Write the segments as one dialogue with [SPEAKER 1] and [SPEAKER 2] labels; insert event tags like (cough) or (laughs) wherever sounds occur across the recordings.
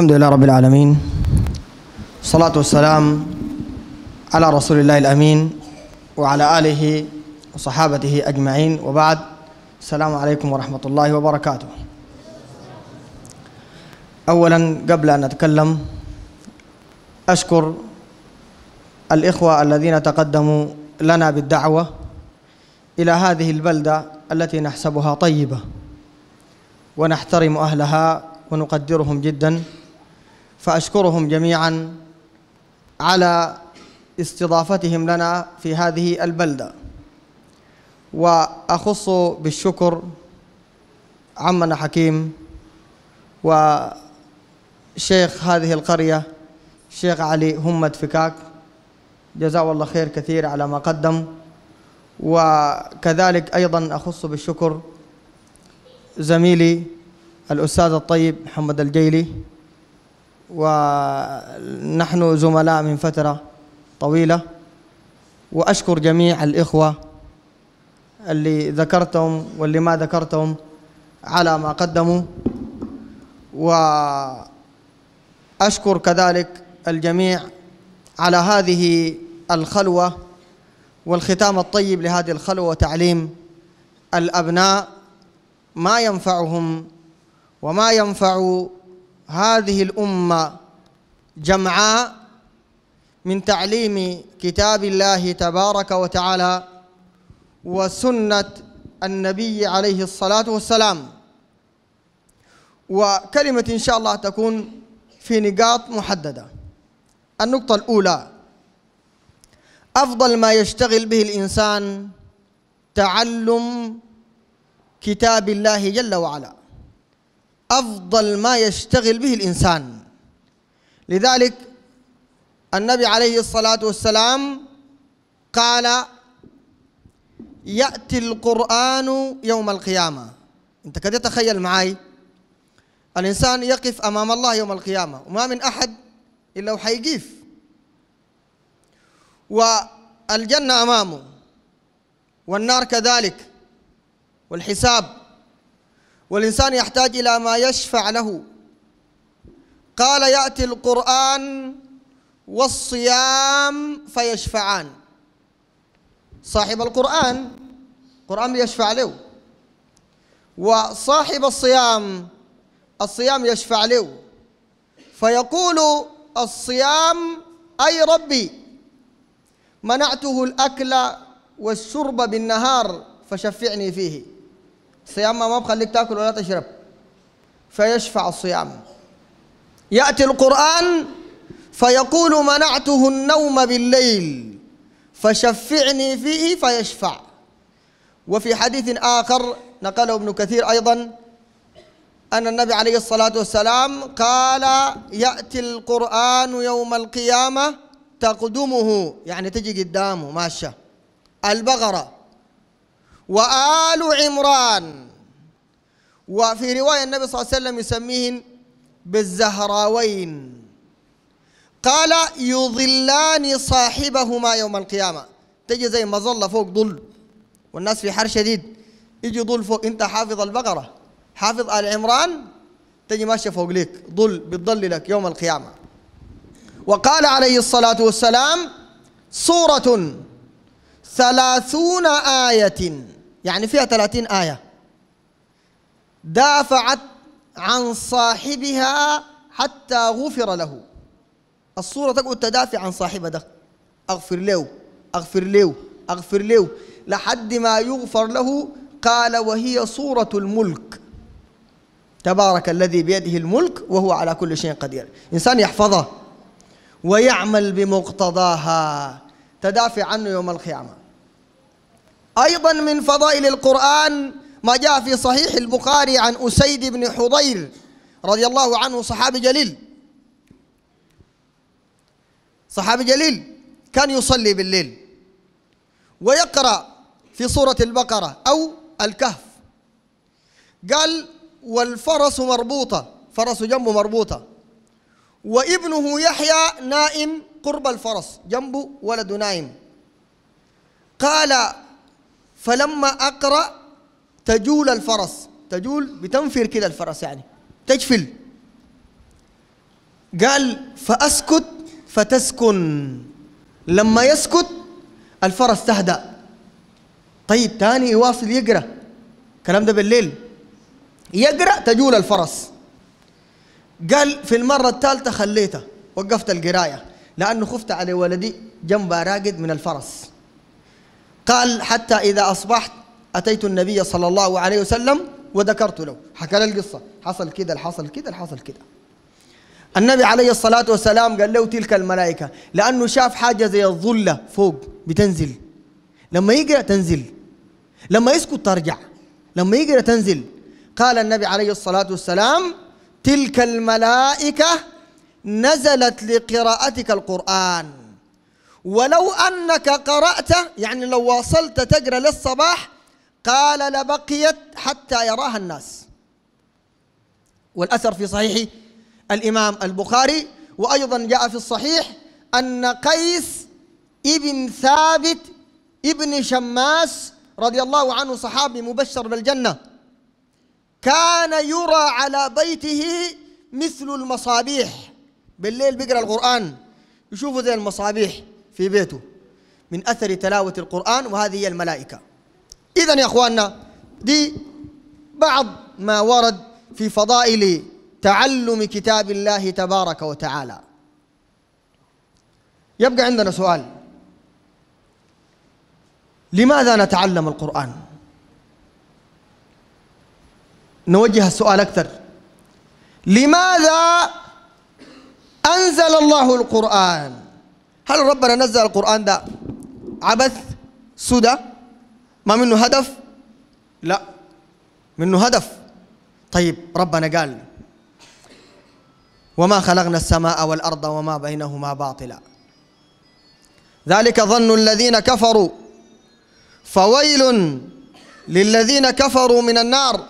[SPEAKER 1] الحمد لله رب العالمين الصلاة والسلام على رسول الله الأمين وعلى آله وصحابته أجمعين وبعد السلام عليكم ورحمة الله وبركاته أولا قبل أن أتكلم أشكر الإخوة الذين تقدموا لنا بالدعوة إلى هذه البلدة التي نحسبها طيبة ونحترم أهلها ونقدرهم جداً فأشكرهم جميعا على استضافتهم لنا في هذه البلدة وأخص بالشكر عمنا حكيم وشيخ هذه القرية شيخ علي همة فكاك جزاه الله خير كثير على ما قدم وكذلك أيضا أخص بالشكر زميلي الأستاذ الطيب محمد الجيلي ونحن زملاء من فترة طويلة وأشكر جميع الإخوة اللي ذكرتهم واللي ما ذكرتهم على ما قدموا وأشكر كذلك الجميع على هذه الخلوة والختام الطيب لهذه الخلوة وتعليم الأبناء ما ينفعهم وما ينفع هذه الأمة جمعاء من تعليم كتاب الله تبارك وتعالى وسنة النبي عليه الصلاة والسلام وكلمة إن شاء الله تكون في نقاط محددة النقطة الأولى أفضل ما يشتغل به الإنسان تعلم كتاب الله جل وعلا أفضل ما يشتغل به الإنسان لذلك النبي عليه الصلاة والسلام قال يأتي القرآن يوم القيامة أنت قد تتخيل معي الإنسان يقف أمام الله يوم القيامة وما من أحد إلا وحيقيف والجنة أمامه والنار كذلك والحساب والإنسان يحتاج إلى ما يشفع له قال يأتي القرآن والصيام فيشفعان صاحب القرآن القرآن يشفع له وصاحب الصيام الصيام يشفع له فيقول الصيام أي ربي منعته الأكل والشرب بالنهار فشفعني فيه الصيام ما بخليك تاكل ولا تشرب فيشفع الصيام يأتي القرآن فيقول منعته النوم بالليل فشفعني فيه فيشفع وفي حديث آخر نقله ابن كثير أيضا أن النبي عليه الصلاة والسلام قال يأتي القرآن يوم القيامة تقدمه يعني تجي قدامه ماشية البقرة وآل عمران وفي رواية النبي صلى الله عليه وسلم يسميهن بالزهراوين قال يظلان صاحبهما يوم القيامة تجي زي مظلة فوق ظل والناس في حر شديد يجي ظل فوق انت حافظ البقرة حافظ آل عمران تجي ماشية فوق ليك ظل لك يوم القيامة وقال عليه الصلاة والسلام سورة ثلاثون آية يعني فيها 30 آية دافعت عن صاحبها حتى غفر له الصورة تقعد تدافع عن صاحبها ده أغفر له أغفر له أغفر له لحد ما يغفر له قال وهي صورة الملك تبارك الذي بيده الملك وهو على كل شيء قدير إنسان يحفظها ويعمل بمقتضاها تدافع عنه يوم القيامة أيضا من فضائل القرآن ما جاء في صحيح البخاري عن أسيد بن حضير رضي الله عنه صحابي جليل صحابي جليل كان يصلي بالليل ويقرأ في سورة البقرة أو الكهف قال والفرس مربوطة فرس جنبه مربوطة وابنه يحيى نائم قرب الفرس جنبه ولد نائم قال فلما أقرأ تجول الفرس تجول بتنفر كده الفرس يعني تجفل قال فأسكت فتسكن لما يسكت الفرس تهدأ طيب تاني يواصل يقرأ الكلام ده بالليل يقرأ تجول الفرس قال في المرة الثالثة خليته وقفت القراية لأنه خفت على ولدي جنبه راقد من الفرس قال حتى إذا أصبحت أتيت النبي صلى الله عليه وسلم وذكرت له حكى له القصة حصل كذا حصل كذا حصل كذا النبي عليه الصلاة والسلام قال له تلك الملائكة لأنه شاف حاجة زي الظلة فوق بتنزل لما يقرأ تنزل لما يسكت ترجع لما يقرأ تنزل قال النبي عليه الصلاة والسلام تلك الملائكة نزلت لقراءتك القرآن ولو أنك قرأت يعني لو واصلت تقرأ للصباح قال لبقيت حتى يراها الناس والأثر في صحيح الإمام البخاري وأيضا جاء في الصحيح أن قيس ابن ثابت ابن شماس رضي الله عنه صحابي مبشر بالجنة كان يرى على بيته مثل المصابيح بالليل بيقرأ القرآن يشوفوا زي المصابيح في بيته من أثر تلاوة القرآن وهذه هي الملائكة إذا يا أخواننا دي بعض ما ورد في فضائل تعلم كتاب الله تبارك وتعالى يبقى عندنا سؤال لماذا نتعلم القرآن نوجه السؤال أكثر لماذا أنزل الله القرآن هل ربنا نزل القرآن ده عبث سدى ما منه هدف لا منه هدف طيب ربنا قال وما خلقنا السماء والأرض وما بينهما باطلا ذلك ظن الذين كفروا فويل للذين كفروا من النار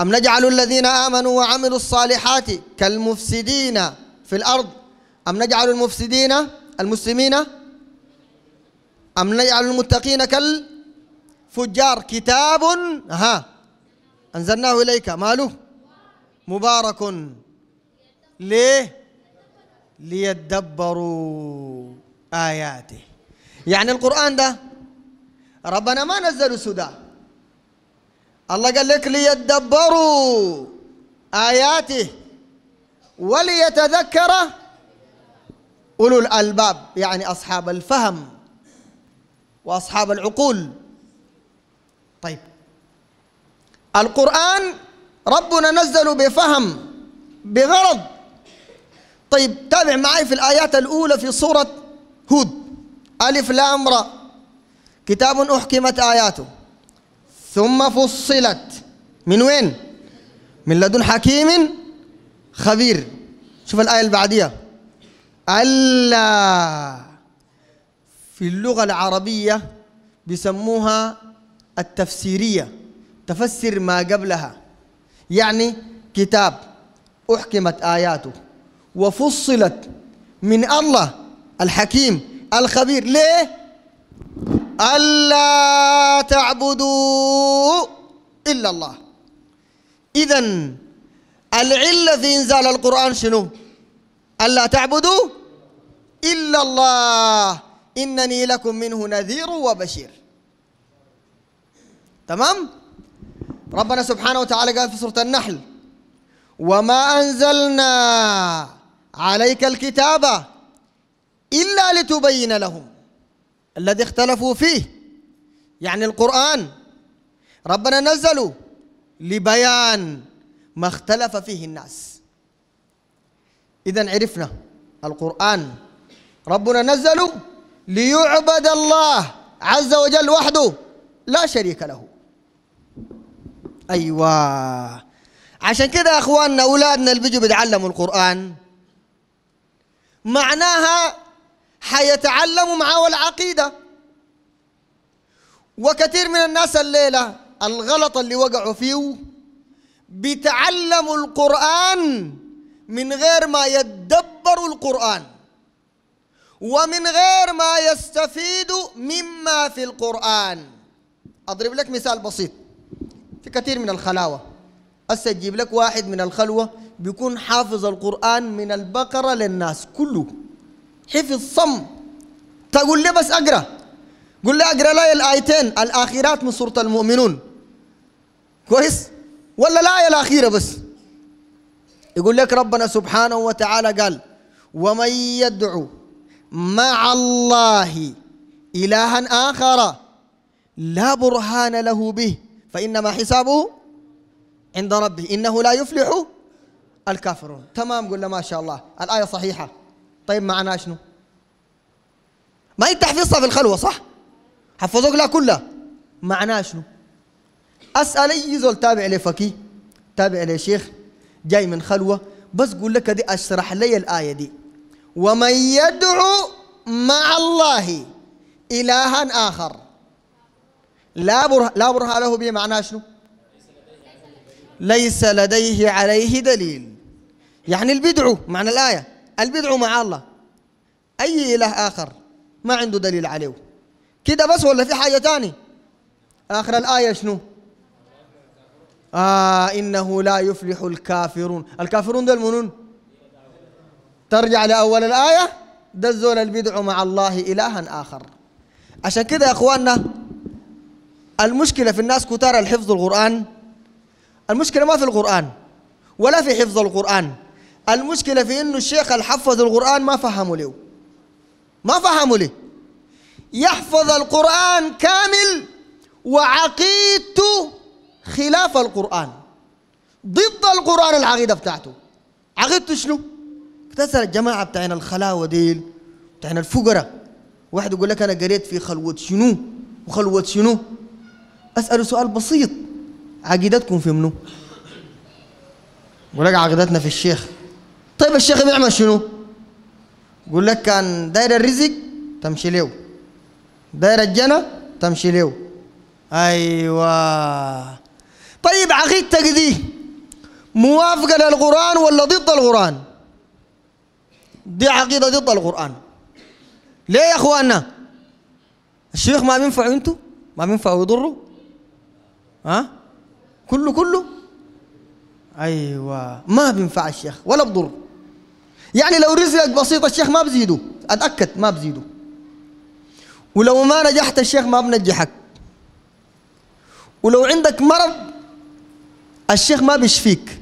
[SPEAKER 1] أم نجعل الذين آمنوا وعملوا الصالحات كالمفسدين في الأرض أم نجعل المفسدين المسلمين أم نجعل المتقين كالفجار كتاب ها أنزلناه إليك ماله مبارك ليه ليدبروا آياته يعني القرآن ده ربنا ما نزل سدى الله قال لك ليدبروا آياته وليتذكر أولو الألباب يعني أصحاب الفهم وأصحاب العقول طيب القرآن ربنا نزله بفهم بغرض طيب تابع معي في الآيات الأولى في سورة هود ألف لام را كتاب أحكمت آياته ثم فصلت من وين؟ من لدن حكيم خبير شوف الآية اللي بعديها ألا في اللغة العربية بيسموها التفسيرية تفسر ما قبلها يعني كتاب أحكمت آياته وفصلت من الله الحكيم الخبير ليه؟ ألا تعبدوا إلا الله إذا العلة في إنزال القرآن شنو؟ ألا تعبدوا إلا الله إنني لكم منه نذير وبشير تمام ربنا سبحانه وتعالى قال في سورة النحل وما أنزلنا عليك الكتاب إلا لتبين لهم الذي اختلفوا فيه يعني القرآن ربنا نزلوا لبيان ما اختلف فيه الناس إذا عرفنا القرآن ربنا نزلوا ليعبد الله عز وجل وحده لا شريك له ايوه عشان كده اخواننا اولادنا اللي بيجوا بيتعلموا القران معناها حيتعلموا معاه العقيده وكثير من الناس الليله الغلط اللي وقعوا فيه بيتعلموا القران من غير ما يدبروا القران ومن غير ما يستفيد مما في القرآن أضرب لك مثال بسيط في كثير من الخلاوة أستجيب لك واحد من الخلوة بيكون حافظ القرآن من البقرة للناس كله حفظ صم تقول لي بس أقرأ قل لي أقرأ لي الآيتين الآخرات من سورة المؤمنون كويس ولا الآية الأخيرة بس يقول لك ربنا سبحانه وتعالى قال ومن يدعو مع الله إلها آخر لا برهان له به فإنما حسابه عند ربه إنه لا يفلح الكافرون تمام قلنا ما شاء الله الآية صحيحة طيب معناها شنو ما أنت حفظها في الخلوة صح حفظوك لها كلها معناها شنو أسأل أي زول تابع لي فكي تابع لي شيخ جاي من خلوة بس قول لك دي أشرح لي الآية دي ومن يدعو مع الله إلها آخر لا بره لا بره له به معناه شنو؟ ليس لديه عليه دليل يعني البدعو معنى الآية البدعو مع الله أي إله آخر ما عنده دليل عليه كده بس ولا في حاجة تاني آخر الآية شنو آه إنه لا يفلح الكافرون الكافرون دول منون ترجع لأول الآية دزول البدع مع الله إلها آخر عشان كده يا إخواننا المشكلة في الناس كتار الحفظ القرآن المشكلة ما في القرآن ولا في حفظ القرآن المشكلة في إنه الشيخ اللي حفظ القرآن ما فهموا له ما فهموا له يحفظ القرآن كامل وعقيدته خلاف القرآن ضد القرآن العقيدة بتاعته عقيدته شنو؟ تسأل الجماعة بتاعنا الخلاوة ديل بتاعنا الفقراء واحد يقول لك أنا قريت في خلوة شنو وخلوة شنو أسأله سؤال بسيط عقيدتكم في منو؟ يقول لك عقيدتنا في الشيخ طيب الشيخ بيعمل شنو؟ يقول لك كان داير الرزق تمشي له داير الجنة تمشي له أيوة طيب عقيدتك دي موافقة للقرآن ولا ضد القرآن؟ دي عقيدة ضد القرآن ليه يا اخواننا الشيخ ما بينفعوا انتوا ما بينفعوا يضروا ها أه؟ كله كله ايوه ما بينفع الشيخ ولا بضر يعني لو رزقك بسيط الشيخ ما بزيده اتاكد ما بزيده ولو ما نجحت الشيخ ما بنجحك ولو عندك مرض الشيخ ما بيشفيك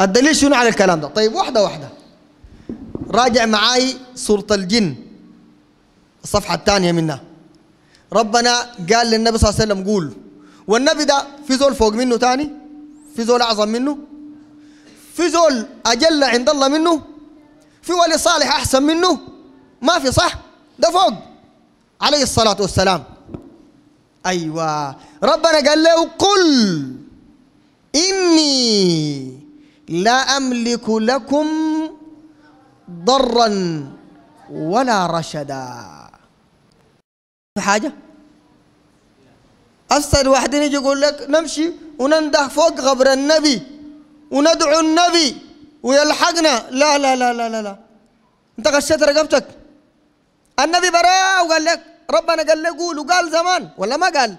[SPEAKER 1] الدليل شنو على الكلام ده طيب واحده واحده راجع معاي سورة الجن الصفحة الثانية منها ربنا قال للنبي صلى الله عليه وسلم قول والنبي ده في زول فوق منه تاني في زول أعظم منه في زول أجل عند الله منه في ولي صالح أحسن منه ما في صح ده فوق عليه الصلاة والسلام أيوة ربنا قال له قل إني لا أملك لكم ضرا ولا رشدا في حاجة أفسد واحد يجي يقول لك نمشي وننده فوق قبر النبي وندعو النبي ويلحقنا لا لا لا لا لا, لا. انت غشيت رقبتك النبي براء وقال لك ربنا قال له قول وقال زمان ولا ما قال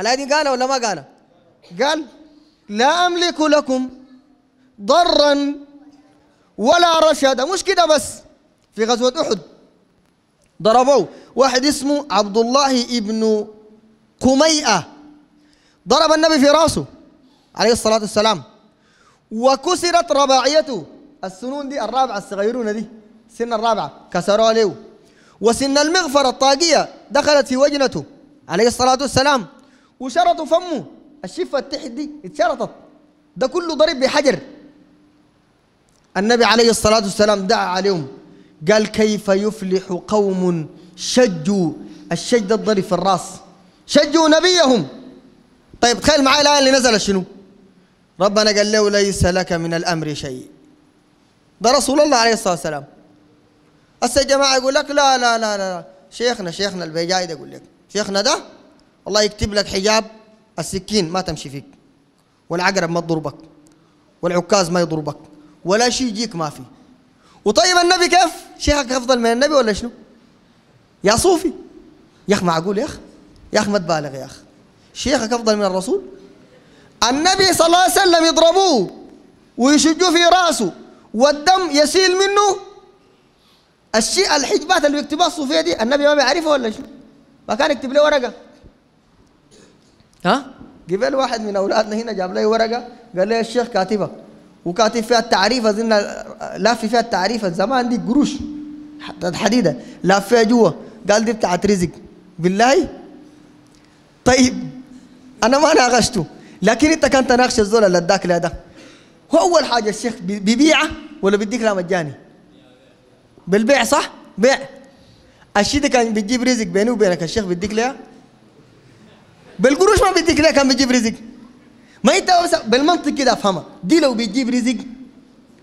[SPEAKER 1] الآية دي قال ولا ما قال قال لا أملك لكم ضرا ولا رشد مش كده بس في غزوة أحد ضربوه واحد اسمه عبد الله ابن قميئة ضرب النبي في راسه عليه الصلاة والسلام وكسرت رباعيته السنون دي الرابعة الصغيرونة دي سن الرابعة كسروها له وسن المغفرة الطاقية دخلت في وجنته عليه الصلاة والسلام وشرطوا فمه الشفة التحت دي اتشرطت ده كله ضرب بحجر النبي عليه الصلاة والسلام دعا عليهم قال كيف يفلح قوم شجوا الشج الضري في الراس شجوا نبيهم طيب تخيل معي الآية اللي نزلت شنو ربنا قال له ليس لك من الأمر شيء ده رسول الله عليه الصلاة والسلام هسه يا جماعة يقول لك لا لا لا لا شيخنا شيخنا البيجاي ده يقول لك شيخنا ده الله يكتب لك حجاب السكين ما تمشي فيك والعقرب ما تضربك والعكاز ما يضربك ولا شيء يجيك ما في وطيب النبي كيف شيخك افضل من النبي ولا شنو يا صوفي يا اخ معقول يا اخ يا اخ ما تبالغ يا اخ شيخك افضل من الرسول النبي صلى الله عليه وسلم يضربوه ويشجوه في راسه والدم يسيل منه الشيء الحجبات اللي بيكتبها الصوفيه دي النبي ما بيعرفها ولا شو؟ كان يكتب له ورقه ها؟ قبل واحد من اولادنا هنا جاب لي ورقه قال لي الشيخ كاتبها وكاتب فيها التعريف اظن لاف فيها التعريف الزمان دي قروش حديده لاف فيها جوا قال دي بتاعت رزق بالله طيب انا ما ناقشته لكن انت كان تناقش الزول اللي اداك ده هو اول حاجه الشيخ بيبيعه ولا بيديك لها مجاني؟ بالبيع صح؟ بيع الشيء ده كان بيجيب رزق بيني وبينك الشيخ بيديك ليه؟ بالقروش ما بيديك ليه كان بيجيب رزق ما انت بالمنطق كده افهمها دي لو بتجيب رزق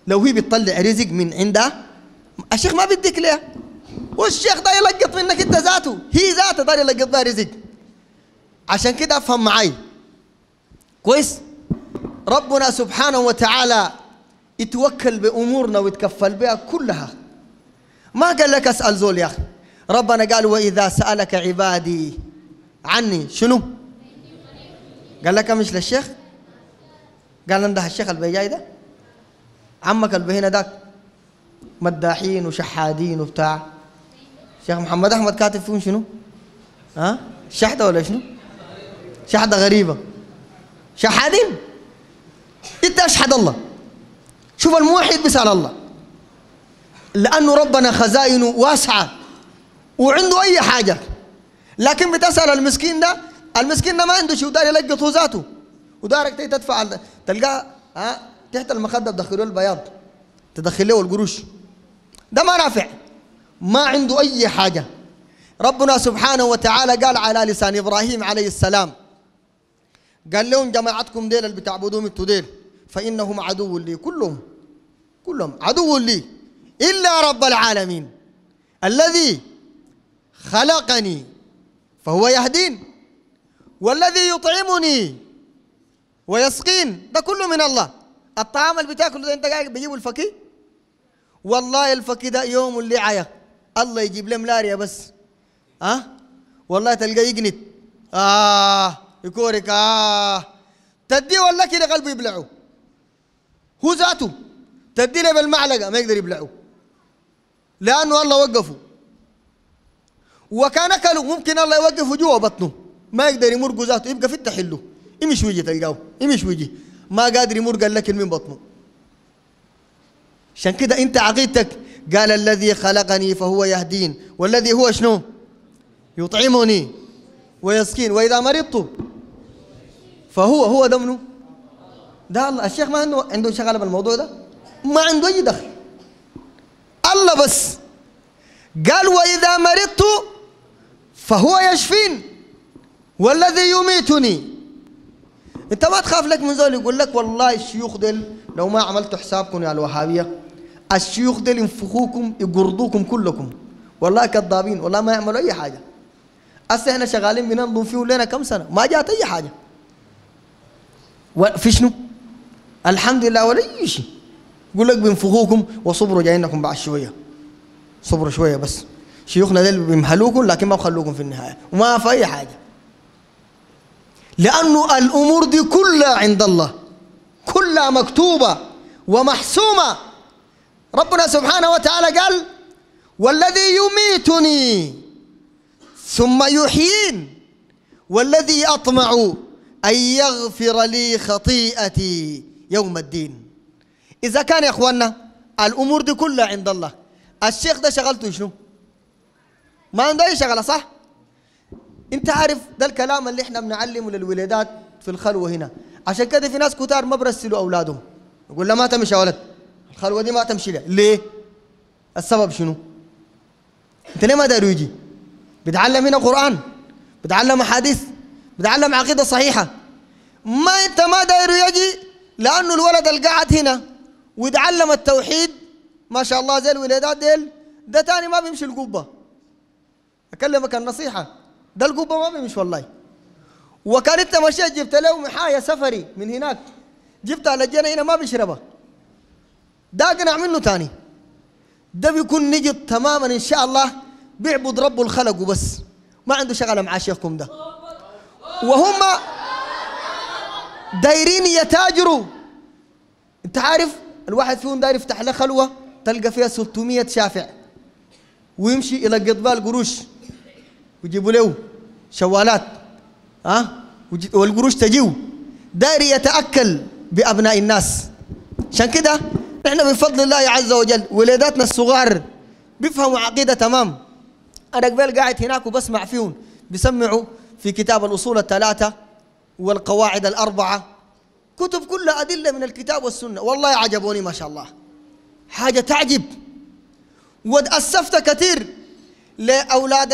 [SPEAKER 1] لو هي بتطلع رزق من عندها الشيخ ما بيديك ليه والشيخ ده يلقط منك انت ذاته هي ذاته ده يلقط لها رزق عشان كده افهم معي كويس ربنا سبحانه وتعالى يتوكل بامورنا ويتكفل بها كلها ما قال لك اسال زول يا اخي ربنا قال واذا سالك عبادي عني شنو قال لك مش للشيخ قال لهم ده الشيخ اللي جاي ده عمك اللي هنا ده مداحين وشحادين وبتاع شيخ محمد احمد كاتب فيهم شنو؟ ها؟ أه؟ شحده ولا شنو؟ شحده غريبه شحادين انت اشحد الله شوف الموحد بيسال الله لانه ربنا خزائنه واسعه وعنده اي حاجه لكن بتسال المسكين ده المسكين ده ما عنده شيء داري يلقطه ذاته ودارك تيجي تدفع على تلقاه ها تحت المخده تدخلوا البياض تدخل له القروش ده ما نافع ما عنده اي حاجه ربنا سبحانه وتعالى قال على لسان ابراهيم عليه السلام قال لهم جماعتكم ديل اللي بتعبدوهم انتوا ديل فانهم عدو لي كلهم كلهم عدو لي الا رب العالمين الذي خلقني فهو يهدين والذي يطعمني ويسقين ده كله من الله الطعام اللي بتاكله ده انت قاعد بيجيبه الفقير والله الفقير ده يوم اللي عيا الله يجيب له ملاريا بس ها أه؟ والله تلقاه يقنت اه يكورك اه تديه ولا كده قلبه يبلعه هو ذاته تدي له بالمعلقه ما يقدر يبلعه لانه الله وقفه وكان اكله ممكن الله يوقفه جوا بطنه ما يقدر يمر ذاته يبقى في التحله إيش ويجي تلقاه إيش ويجي ما قادر يمر قال لك من بطنه عشان كده انت عقيدتك قال الذي خلقني فهو يهدين والذي هو شنو يطعمني ويسكين واذا مرضت فهو هو ده منو ده الله الشيخ ما عنده عنده شغله بالموضوع ده ما عنده اي دخل الله بس قال واذا مرضت فهو يشفين والذي يميتني انت ما تخاف لك من زول يقول لك والله الشيوخ ديل لو ما عملتوا حسابكم يا الوهابيه الشيوخ ديل ينفخوكم يقرضوكم كلكم والله كذابين والله ما يعملوا اي حاجه هسه احنا شغالين بننظم فيه لنا كم سنه ما جات اي حاجه في شنو؟ الحمد لله ولا اي شيء يقول لك بينفخوكم وصبروا جايينكم بعد شويه صبروا شويه بس شيوخنا ديل بيمهلوكم لكن ما بخلوكم في النهايه وما في اي حاجه لأنه الأمور دي كلها عند الله كلها مكتوبة ومحسومة ربنا سبحانه وتعالى قال والذي يميتني ثم يحيين والذي أطمع أن يغفر لي خطيئتي يوم الدين إذا كان يا أخواننا الأمور دي كلها عند الله الشيخ ده شغلته شنو؟ ما عنده أي شغلة صح؟ انت عارف ده الكلام اللي احنا بنعلمه للولادات في الخلوه هنا عشان كده في ناس كتار ما برسلوا اولادهم يقول لا ما تمشي يا ولد الخلوه دي ما تمشي لها ليه؟ السبب شنو؟ انت ليه ما داروا يجي؟ بتعلم هنا قران بتعلم احاديث بتعلم عقيده صحيحه ما انت ما داير يجي لانه الولد القاعد هنا ويتعلم التوحيد ما شاء الله زي الولادات ديل ده تاني ما بيمشي القبه اكلمك النصيحه ده القبة ما بيمشي والله وكان انت مشيت جبت له محاية سفري من هناك جبت على هنا ما بيشربها ده اقنع منه ثاني ده بيكون نجد تماما ان شاء الله بيعبد ربه الخلق وبس ما عنده شغله مع شيخكم ده وهم دايرين يتاجروا انت عارف الواحد فيهم داير يفتح له خلوه تلقى فيها 600 شافع ويمشي الى قضبال قروش ويجيبوا له شوالات ها والقروش تجيو داير يتاكل بابناء الناس عشان كده احنا بفضل الله عز وجل ولاداتنا الصغار بيفهموا عقيده تمام انا قبل قاعد هناك وبسمع فيهم بيسمعوا في كتاب الاصول الثلاثه والقواعد الاربعه كتب كلها ادله من الكتاب والسنه والله عجبوني ما شاء الله حاجه تعجب واتاسفت كثير لأولاد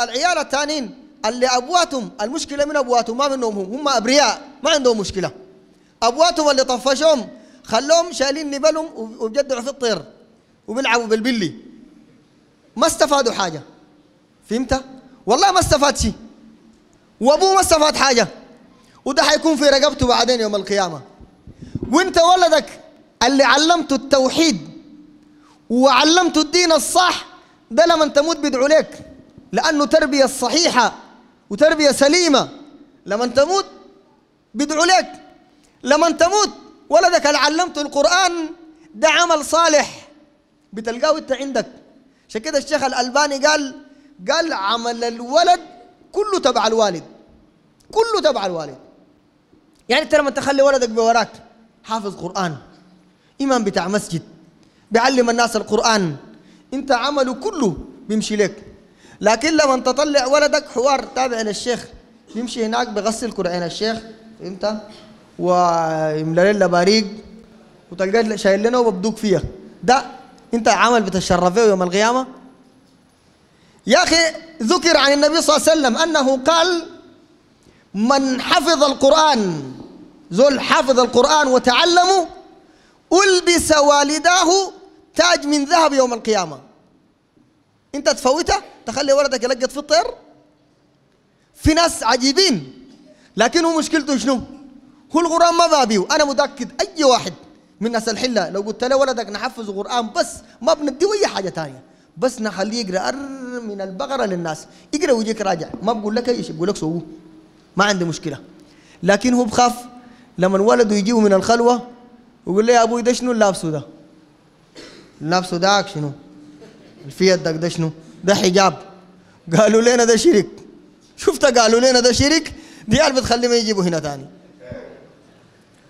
[SPEAKER 1] العيال الثانيين اللي أبواتهم المشكلة من أبواتهم ما منهم هم هم أبرياء ما عندهم مشكلة أبواتهم اللي طفشهم خلوهم شايلين نبلهم وجدعوا في الطير وبيلعبوا بالبلي ما استفادوا حاجة فهمت؟ والله ما استفاد شيء وأبوه ما استفاد حاجة وده حيكون في رقبته بعدين يوم القيامة وانت ولدك اللي علمته التوحيد وعلمته الدين الصح ده لما تموت بيدعو لك لأنه تربية صحيحة وتربية سليمة لما تموت بيدعو لك لما تموت ولدك اللي علمته القرآن ده عمل صالح بتلقاه أنت عندك عشان كده الشيخ الألباني قال قال عمل الولد كله تبع الوالد كله تبع الوالد يعني انت لما تخلي ولدك بوراك حافظ قرآن إمام بتاع مسجد بيعلم الناس القرآن انت عمله كله بيمشي لك لكن لما تطلع ولدك حوار تابع للشيخ يمشي هناك بغسل كرعين الشيخ انت ويملى له باريق وتلقاه شايل لنا وبدوك فيها ده انت عمل بتشرف يوم القيامه يا اخي ذكر عن النبي صلى الله عليه وسلم انه قال من حفظ القران ذل حفظ القران وتعلمه ألبس والداه تاج من ذهب يوم القيامة أنت تفوته تخلي ولدك يلقط في الطير في ناس عجيبين لكن هو مشكلته شنو؟ هو القرآن ما بابيه أنا متأكد أي واحد من ناس الحلة لو قلت له ولدك نحفظ قرآن بس ما بنديه أي حاجة ثانية بس نخليه يقرأ من البقرة للناس يقرأ ويجيك راجع ما بقول لك أي شيء بقول لك سووه ما عندي مشكلة لكن هو بخاف لما ولده يجيبه من الخلوة ويقول له يا أبوي ده شنو لابسه ده نفسه داك شنو الفيت داك ده شنو ده حجاب قالوا لنا ده شرك شفت قالوا لنا ده شرك دي قال ما يجيبوا هنا ثاني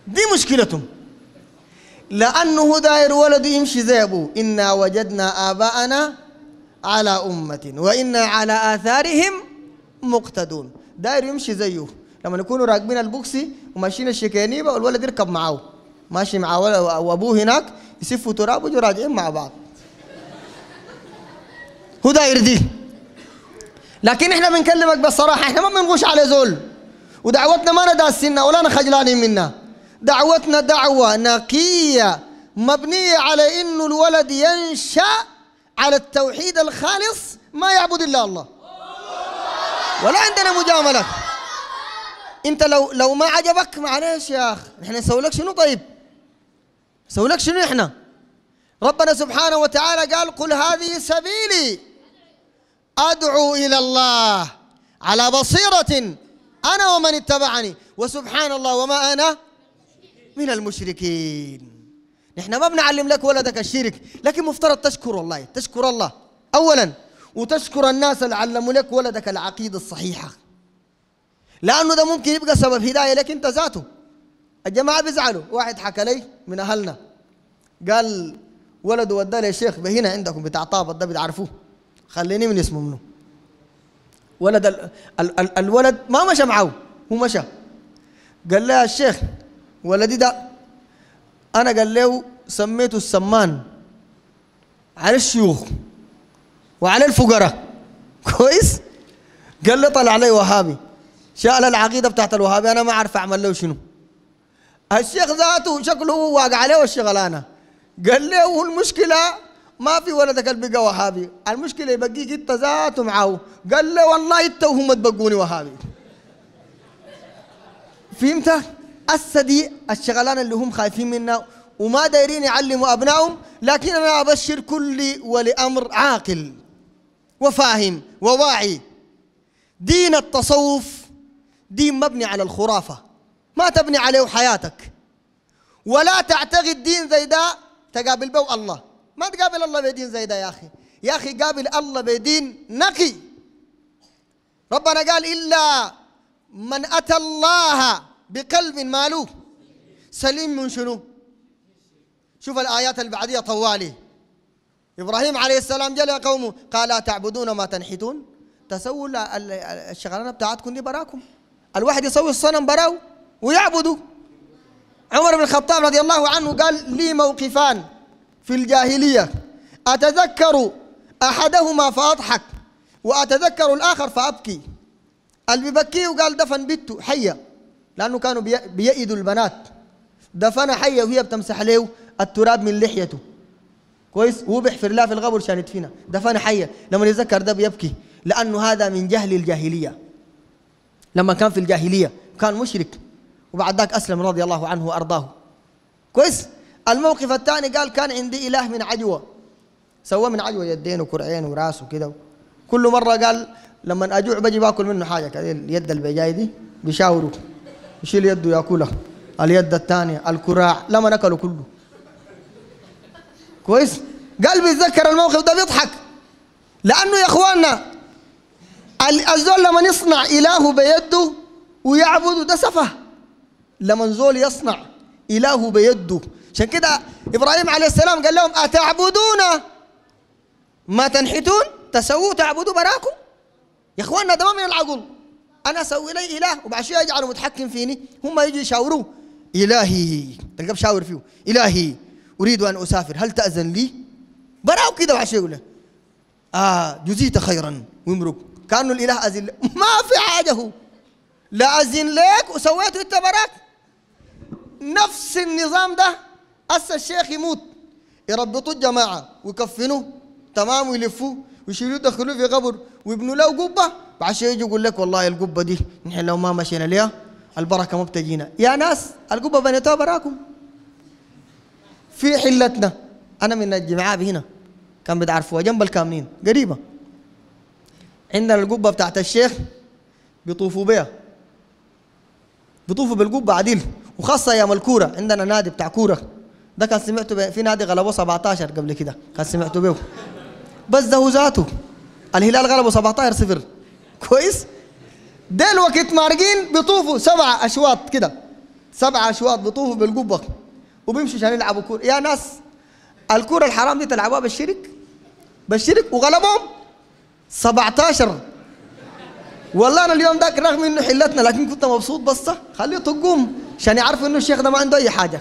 [SPEAKER 1] دي مشكلتهم لأنه داير ولده يمشي زي أبوه إنا وجدنا آباءنا على أمة وإنا على آثارهم مقتدون داير يمشي زيه لما يكونوا راكبين البوكسي وماشيين الشكانيبة والولد يركب معاه ماشي مع وأبوه هناك يسفوا تراب ويجوا راجعين مع بعض هو ده يرضيه لكن احنا بنكلمك بصراحه احنا ما بنغوش على زول ودعوتنا ما داسنا ولا خجلانين منا. دعوتنا دعوه نقيه مبنيه على انه الولد ينشا على التوحيد الخالص ما يعبد الا الله ولا عندنا مجامله انت لو لو ما عجبك معلش يا اخ احنا نسوي لك شنو طيب لك شنو احنا ربنا سبحانه وتعالى قال قل هذه سبيلي ادعو الى الله على بصيره انا ومن اتبعني وسبحان الله وما انا من المشركين نحن ما بنعلم لك ولدك الشرك لكن مفترض تشكر والله تشكر الله اولا وتشكر الناس اللي علموا لك ولدك العقيده الصحيحه لانه ده ممكن يبقى سبب هدايه لك انت ذاته الجماعة بيزعلوا واحد حكى لي من أهلنا قال ولده وداه للشيخ هنا عندكم بتاع طابة ده بتعرفوه خليني من اسمه منه ولد ال ال ال الولد ما مشى معاه هو مشى قال له يا الشيخ ولدي ده انا قال له سميته السمان على الشيوخ وعلى الفقراء (laughs) كويس قال له طلع لي وهابي شال العقيده بتاعت الوهابي انا ما عارف اعمل له شنو الشيخ ذاته شكله واقع عليه الشغلانه قال له المشكله ما في ولدك اللي بقى وهابي المشكله يبقيك انت ذاته معاه قال له والله انت وهم تبقوني وهابي فهمت هسه دي الشغلانه اللي هم خايفين منها وما دايرين يعلموا ابنائهم لكن انا ابشر كل ولي امر عاقل وفاهم وواعي دين التصوف دين مبني على الخرافه ما تبني عليه حياتك ولا تعتقد دين زي ده تقابل به الله ما تقابل الله بدين زي ده يا أخي يا أخي قابل الله بدين نقي ربنا قال إلا من أتى الله بقلب ماله سليم من شنو شوف الآيات اللي بعديها طوالي إبراهيم عليه السلام جل قومه قال تعبدون ما تنحتون تسووا الشغلانة بتاعتكم دي براكم الواحد يسوي الصنم براو ويعبدوا عمر بن الخطاب رضي الله عنه قال لي موقفان في الجاهلية أتذكر أحدهما فأضحك وأتذكر الآخر فأبكي اللي بيبكي وقال دفن بيته حية لأنه كانوا بيئدوا البنات دفنها حية وهي بتمسح له التراب من لحيته كويس هو بيحفر لها في الغبر عشان يدفنها دفنها حية لما يتذكر ده بيبكي لأنه هذا من جهل الجاهلية لما كان في الجاهلية كان مشرك وبعد ذاك أسلم رضي الله عنه وأرضاه كويس الموقف الثاني قال كان عندي إله من عجوة سوى من عجوة يدين وكرعين وراس وكذا كل مرة قال لما أجوع بجي باكل منه حاجة كذا اليد البجاي دي بيشاوروا يشيل يده ياكلها اليد الثانية الكراع لما أكله كله كويس قال بيتذكر الموقف ده بيضحك لأنه يا إخواننا الزول لما يصنع إله بيده ويعبده ده سفه لمن زول يصنع إله بيده عشان كده إبراهيم عليه السلام قال لهم أتعبدون ما تنحتون تسووا تعبدوا براكم يا إخواننا ده من العقل أنا أسوي لي إله وبعد شوية أجعله متحكم فيني هم يجوا يشاوروه إلهي تلقاه بشاور فيه إلهي أريد أن أسافر هل تأذن لي؟ براه كده وعشان يقول له آه جزيت خيرا ويمرق كأنه الإله أذن (laughs) ما في حاجة هو لا أذن لك وسويته أنت براك نفس النظام ده أسا الشيخ يموت يربطوه الجماعه ويكفنوه تمام ويلفوه ويشيلوه يدخلوه في قبر ويبنوا له قبه بعد شويه يجي يقول لك والله القبه دي نحن لو ما مشينا ليها البركه ما بتجينا يا ناس القبه بنيتوها براكم في حلتنا انا من الجماعه هنا كان بتعرفوها جنب الكامنين قريبه عندنا القبه بتاعت الشيخ بيطوفوا بها بيطوفوا بالقبه عديل وخاصه ايام الكوره عندنا نادي بتاع كوره ده كان سمعته بي... في نادي غلبوه 17 قبل كده كان سمعته بيه بس ده ذاته الهلال غلبوا 17 صفر كويس ده الوقت مارقين بيطوفوا سبع أشواط كده سبع أشواط بيطوفوا بالقبة وبيمشوا عشان يلعبوا كورة يا ناس الكورة الحرام دي تلعبوها بالشرك بالشرك وغلبهم 17 والله أنا اليوم ذاك رغم إنه حلتنا لكن كنت مبسوط بس خليه طقهم عشان يعرفوا انه الشيخ ده ما عنده اي حاجه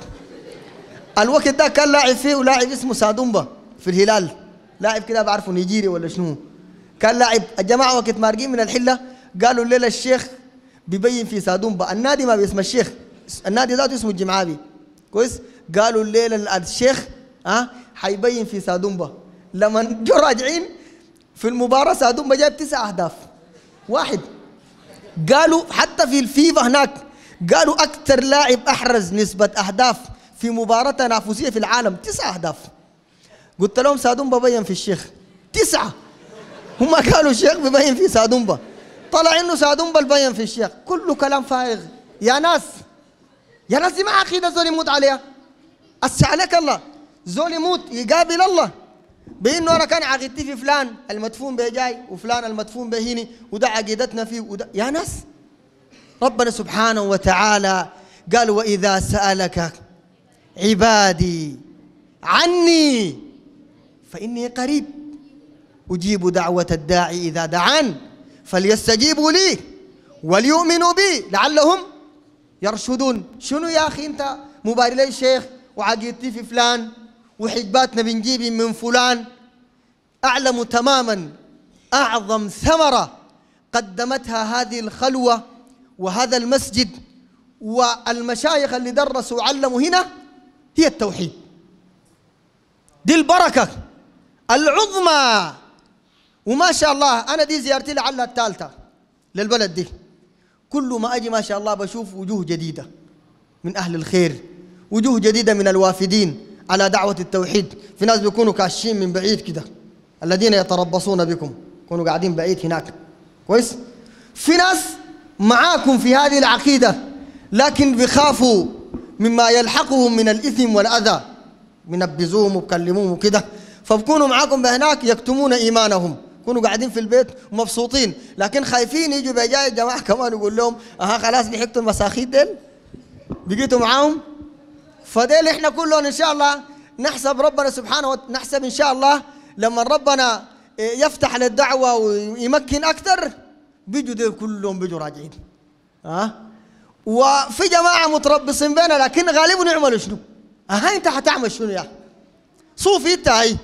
[SPEAKER 1] الوقت ده كان لاعب فيه ولاعب اسمه سادومبا في الهلال لاعب كده بعرفه نيجيري ولا شنو كان لاعب الجماعه وقت مارقين من الحله قالوا الليله الشيخ بيبين في سادومبا النادي ما باسم الشيخ النادي ذاته اسمه الجمعابي كويس قالوا الليله الشيخ ها أه؟ حيبين في سادومبا لما جو راجعين في المباراه سادومبا جايب تسع اهداف واحد قالوا حتى في الفيفا هناك قالوا أكثر لاعب أحرز نسبة أهداف في مباراة تنافسية في العالم تسع أهداف قلت لهم سادومبا بين في الشيخ تسعة هم قالوا الشيخ ببين في سادومبا طلع إنه سادومبا بين في الشيخ كله كلام فارغ يا ناس يا ناس دي ما عقيدة زول يموت عليها عليك الله زول يموت يقابل الله بانه انا كان عقيدتي في فلان المدفون به جاي وفلان المدفون به هيني وده عقيدتنا فيه وده يا ناس ربنا سبحانه وتعالى قال وإذا سألك عبادي عني فإني قريب أجيب دعوة الداعي إذا دعان فليستجيبوا لي وليؤمنوا بي لعلهم يرشدون شنو يا أخي أنت مباري لي شيخ وعقيدتي في فلان وحجباتنا بنجيب من فلان أعلم تماما أعظم ثمرة قدمتها هذه الخلوة وهذا المسجد والمشايخ اللي درسوا وعلموا هنا هي التوحيد دي البركة العظمى وما شاء الله أنا دي زيارتي لعلها الثالثة للبلد دي كل ما أجي ما شاء الله بشوف وجوه جديدة من أهل الخير وجوه جديدة من الوافدين على دعوة التوحيد في ناس بيكونوا كاشين من بعيد كده الذين يتربصون بكم كونوا قاعدين بعيد هناك كويس في ناس معاكم في هذه العقيدة لكن بيخافوا مما يلحقهم من الإثم والأذى منبذوهم وكلموهم وكده فبكونوا معاكم بهناك يكتمون إيمانهم كونوا قاعدين في البيت مبسوطين لكن خايفين يجوا بجاي الجماعة كمان يقول لهم أها خلاص لحقتوا المساخين ديل بقيتوا معاهم فديل احنا كلهم ان شاء الله نحسب ربنا سبحانه وتعالى نحسب ان شاء الله لما ربنا يفتح للدعوة ويمكن أكثر بيجوا ذي كلهم بيجوا راجعين ها أه؟ وفي جماعه متربصين بينا لكن غالبا يعملوا شنو؟ ها انت حتعمل شنو يا صوفي انت هاي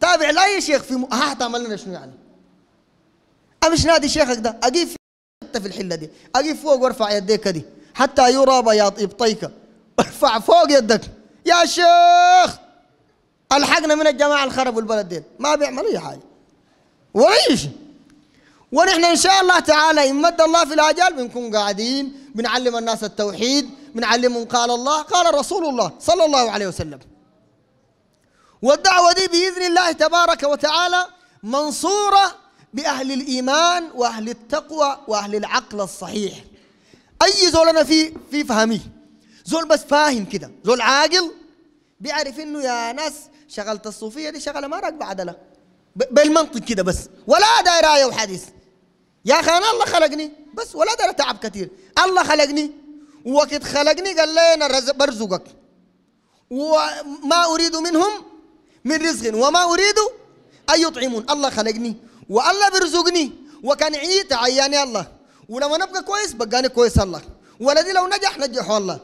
[SPEAKER 1] تابع لاي شيخ في م... ها حتعمل لنا شنو يعني؟ امش نادي شيخك ده اجيب في حتى في الحله دي اجيب فوق وارفع يديك دي حتى يرى بياض ابطيك طيب (laughs) ارفع فوق يدك يا شيخ الحقنا من الجماعه اللي خربوا البلد دي ما بيعملوا اي حاجه ولا شيء ونحن إن شاء الله تعالى إن مد الله في الأجال بنكون قاعدين بنعلم الناس التوحيد بنعلمهم قال الله قال رسول الله صلى الله عليه وسلم والدعوة دي بإذن الله تبارك وتعالى منصورة بأهل الإيمان وأهل التقوى وأهل العقل الصحيح أي زول أنا في في فهمي زول بس فاهم كده زول عاقل بيعرف إنه يا ناس شغلة الصوفية دي شغلة ما راك بعدله بالمنطق كده بس ولا داير آية وحديث يا اخي انا الله خلقني بس ولا ادري تعب كثير الله خلقني وقت خلقني قال لي انا برزقك وما اريد منهم من رزق وما اريد ان يطعمون الله خلقني والله بيرزقني وكان عيت عياني الله ولما نبقى كويس بقاني كويس الله ولدي لو نجح نجحه الله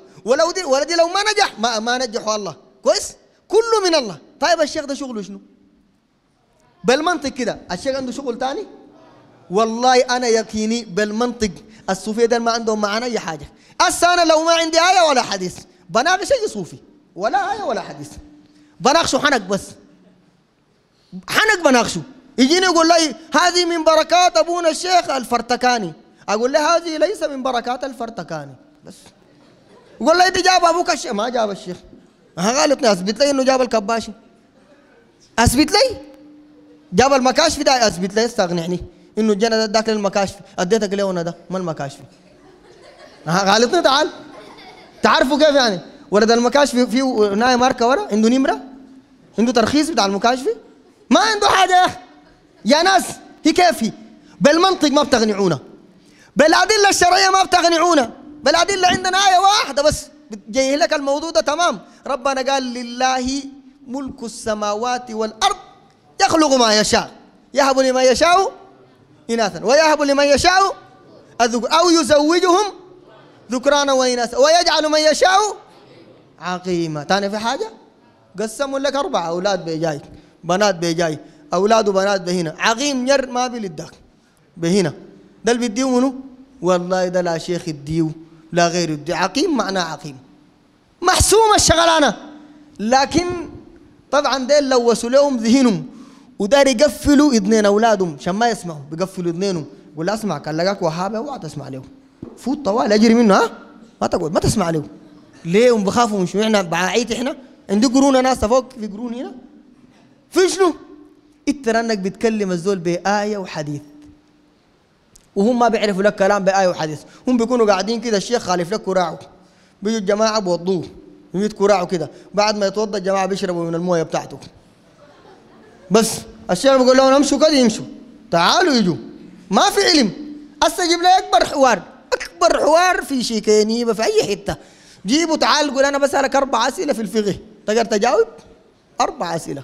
[SPEAKER 1] دي ولدي لو ما نجح ما ما نجحه الله كويس كله من الله طيب الشيخ ده شغله شنو بالمنطق كده الشيخ عنده شغل ثاني والله انا يقيني بالمنطق الصوفيه ما عندهم معنى اي حاجه هسه انا لو ما عندي ايه ولا حديث بناقش اي صوفي ولا ايه ولا حديث بناقشه حنك بس حنك بناقشه يجيني يقول لي هذه من بركات ابونا الشيخ الفرتكاني اقول له هذه ليس من بركات الفرتكاني بس يقول لي انت جاب ابوك الشيخ ما جاب الشيخ غالطني اثبت لي انه جاب الكباشي اثبت لي جاب المكاشف ده اثبت لي استغنعني انه الجنه داك للمكاشف اديتك ليه انا ده ما المكاشفي غالطني تعال تعرفوا كيف يعني ولا ده المكاشفي فيه ناي ماركه ورا عنده نمره عنده ترخيص بتاع المكاشف ما عنده حاجه يا اخي يا ناس هي كيفي بالمنطق ما بتقنعونا بالادله الشرعيه ما بتقنعونا بالادله عندنا ايه واحده بس جاي لك الموضوع ده تمام ربنا قال لله ملك السماوات والارض يخلق ما يشاء يهب لما يشاء إناثا ويهب لمن يشاء الذكر أو يزوجهم ذكرانا وإناثا ويجعل من يشاء عقيما تاني في حاجة قسموا لك أربعة أولاد بيجاي بنات بيجاي أولاد وبنات بهنا عقيم جر ما بيلدك بهنا ده اللي منو والله ده لا شيخ الديو لا غير الديو عقيم معناه عقيم محسومة الشغلانة لكن طبعا ديل لو لهم ذهنهم ودار يقفلوا اثنين اولادهم عشان ما يسمعوا بيقفلوا اثنينهم يقول اسمع كان لقاك وهابي اوعى تسمع له فوت طوال اجري منه ها ما تقول ما تسمع له ليه هم بخافوا من شنو احنا بعاعيت احنا عندي قرون ناس فوق في قرون هنا في شنو؟ انت انك بتكلم الزول بايه وحديث وهم ما بيعرفوا لك كلام بايه وحديث هم بيكونوا قاعدين كده الشيخ خالف لك كراعه بيجوا الجماعه بيوضوه يميت كراعه كده بعد ما يتوضا الجماعه بيشربوا من المويه بتاعته بس الشيخ بيقول لهم امشوا كذا يمشوا تعالوا يجوا ما في علم هسه جيب لي اكبر حوار اكبر حوار في شيكينيبه في اي حته جيبوا تعال قول انا بسالك اربع اسئله في الفقه تقدر تجاوب اربع اسئله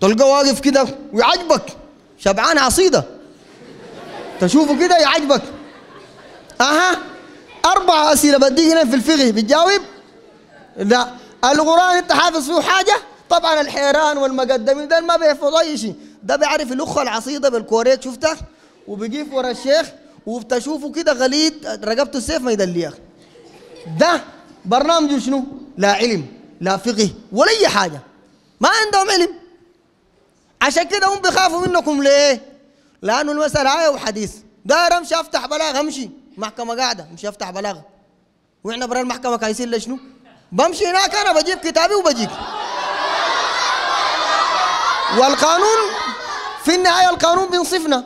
[SPEAKER 1] تلقى واقف كده ويعجبك شبعان عصيده تشوفه كده يعجبك اها اربع اسئله بديك هنا في الفقه بتجاوب لا القران انت حافظ فيه حاجه طبعا الحيران والمقدمين ده ما بيحفظوا اي شيء ده بيعرف الاخ العصيده بالكوريت شفتها وبيجيب ورا الشيخ وبتشوفه كده غليظ رقبته السيف ما يدليها ده برنامجه شنو؟ لا علم لا فقه ولا اي حاجه ما عندهم علم عشان كده هم بيخافوا منكم ليه؟ لانه المساله ايه وحديث داير امشي افتح بلاغ امشي محكمه قاعده امشي افتح بلاغ واحنا برا المحكمه كايسين لشنو؟ بمشي هناك انا بجيب كتابي وبجيك والقانون في النهايه القانون بينصفنا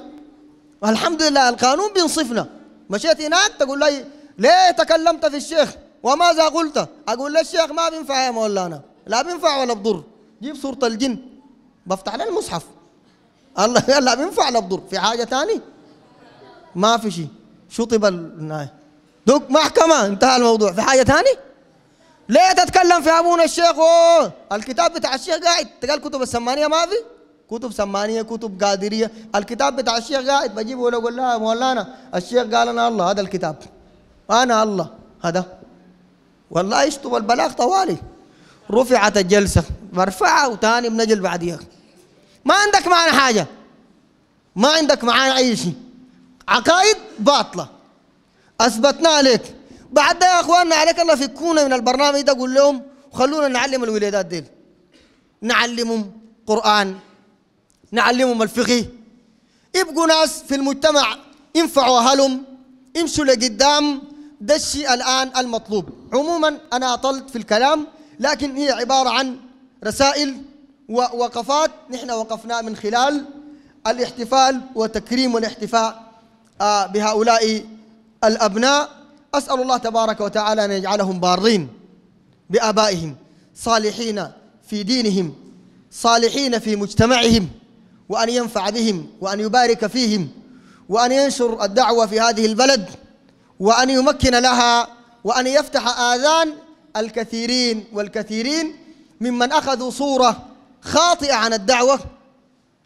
[SPEAKER 1] والحمد لله القانون بينصفنا مشيت هناك تقول لي ليه تكلمت في الشيخ وماذا قلت اقول للشيخ الشيخ ما بينفع يا مولانا لا بينفع ولا بضر جيب صوره الجن بفتح لي المصحف الله لا بينفع لا بضر في حاجه ثانيه ما في شيء شطب النهايه دوك محكمه انتهى الموضوع في حاجه ثانيه ليه تتكلم في ابونا الشيخ أوه. الكتاب بتاع الشيخ قاعد تقال كتب السمانيه ما في كتب سمانيه كتب قادريه الكتاب بتاع الشيخ قاعد بجيبه ولا اقول لا مولانا الشيخ قال انا الله هذا الكتاب انا الله هذا والله يشطب البلاغ طوالي رفعت الجلسه مرفعه وتاني بنجل بعديها ما عندك معنا حاجه ما عندك معنا اي شيء عقائد باطله اثبتنا لك بعد ده يا اخواننا عليك الله فكونا من البرنامج ده قول لهم خلونا نعلم الولادات ديل نعلمهم قران نعلمهم الفقه يبقوا ناس في المجتمع ينفعوا اهلهم يمشوا لقدام ده الشيء الان المطلوب عموما انا اطلت في الكلام لكن هي عباره عن رسائل ووقفات نحن وقفنا من خلال الاحتفال وتكريم الاحتفاء آه، بهؤلاء الابناء أسأل الله تبارك وتعالى أن يجعلهم بارين بآبائهم صالحين في دينهم صالحين في مجتمعهم وأن ينفع بهم وأن يبارك فيهم وأن ينشر الدعوة في هذه البلد وأن يمكن لها وأن يفتح آذان الكثيرين والكثيرين ممن أخذوا صورة خاطئة عن الدعوة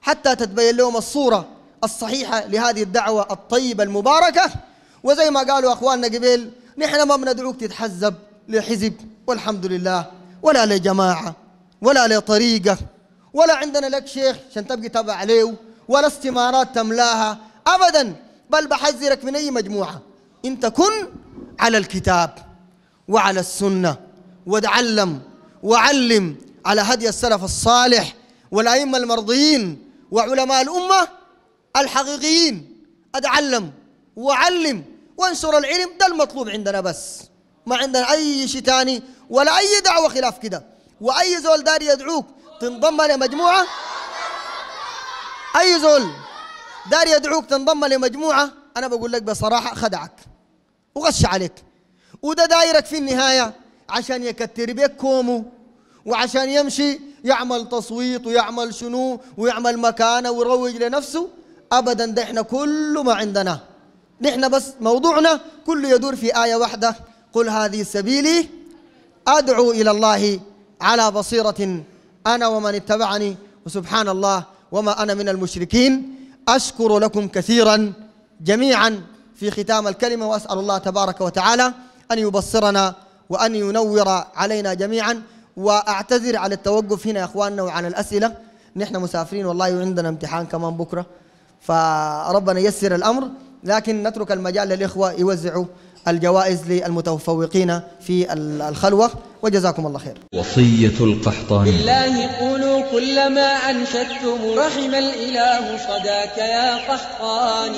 [SPEAKER 1] حتى تتبين لهم الصورة الصحيحة لهذه الدعوة الطيبة المباركة وزي ما قالوا أخواننا قبل نحن ما بندعوك تتحزب لحزب والحمد لله ولا لجماعة ولا لطريقة ولا عندنا لك شيخ عشان تبقي تبع عليه ولا استمارات تملاها أبدا بل بحذرك من أي مجموعة أنت كن على الكتاب وعلى السنة وتعلم وعلم على هدي السلف الصالح والأئمة المرضيين وعلماء الأمة الحقيقيين أتعلم وعلم وانشر العلم ده المطلوب عندنا بس ما عندنا اي شيء ثاني ولا اي دعوه خلاف كده واي زول داري يدعوك تنضم لمجموعه اي زول داري يدعوك تنضم لمجموعه انا بقول لك بصراحه خدعك وغش عليك وده دايرك في النهايه عشان يكتر بيك كومه وعشان يمشي يعمل تصويت ويعمل شنو ويعمل مكانه ويروج لنفسه ابدا ده احنا كل ما عندنا نحن بس موضوعنا كله يدور في آية واحدة قل هذه سبيلي أدعو إلى الله على بصيرة أنا ومن اتبعني وسبحان الله وما أنا من المشركين أشكر لكم كثيرا جميعا في ختام الكلمة وأسأل الله تبارك وتعالى أن يبصرنا وأن ينور علينا جميعا وأعتذر على التوقف هنا يا أخواننا وعن الأسئلة نحن مسافرين والله وعندنا امتحان كمان بكرة فربنا يسر الأمر لكن نترك المجال للإخوة يوزعوا الجوائز للمتفوقين في الخلوة وجزاكم الله خير وصية القحطان بالله قولوا كلما أنشدتم رحم الإله صداك يا قحطان